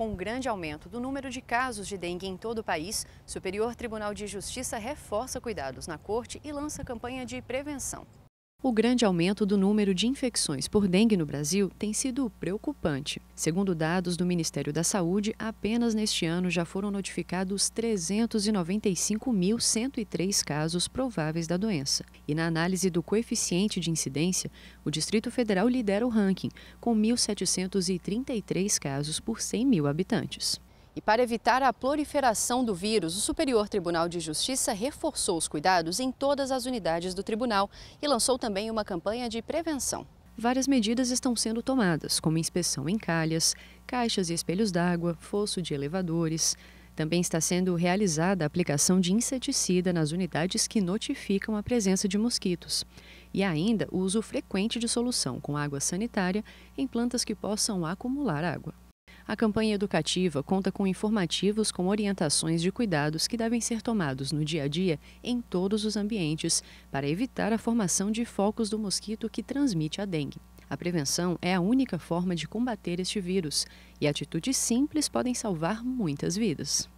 Com o grande aumento do número de casos de dengue em todo o país, o Superior Tribunal de Justiça reforça cuidados na corte e lança campanha de prevenção. O grande aumento do número de infecções por dengue no Brasil tem sido preocupante. Segundo dados do Ministério da Saúde, apenas neste ano já foram notificados 395.103 casos prováveis da doença. E na análise do coeficiente de incidência, o Distrito Federal lidera o ranking, com 1.733 casos por 100 mil habitantes. E para evitar a proliferação do vírus, o Superior Tribunal de Justiça reforçou os cuidados em todas as unidades do tribunal e lançou também uma campanha de prevenção. Várias medidas estão sendo tomadas, como inspeção em calhas, caixas e espelhos d'água, fosso de elevadores. Também está sendo realizada a aplicação de inseticida nas unidades que notificam a presença de mosquitos. E ainda o uso frequente de solução com água sanitária em plantas que possam acumular água. A campanha educativa conta com informativos com orientações de cuidados que devem ser tomados no dia a dia em todos os ambientes para evitar a formação de focos do mosquito que transmite a dengue. A prevenção é a única forma de combater este vírus e atitudes simples podem salvar muitas vidas.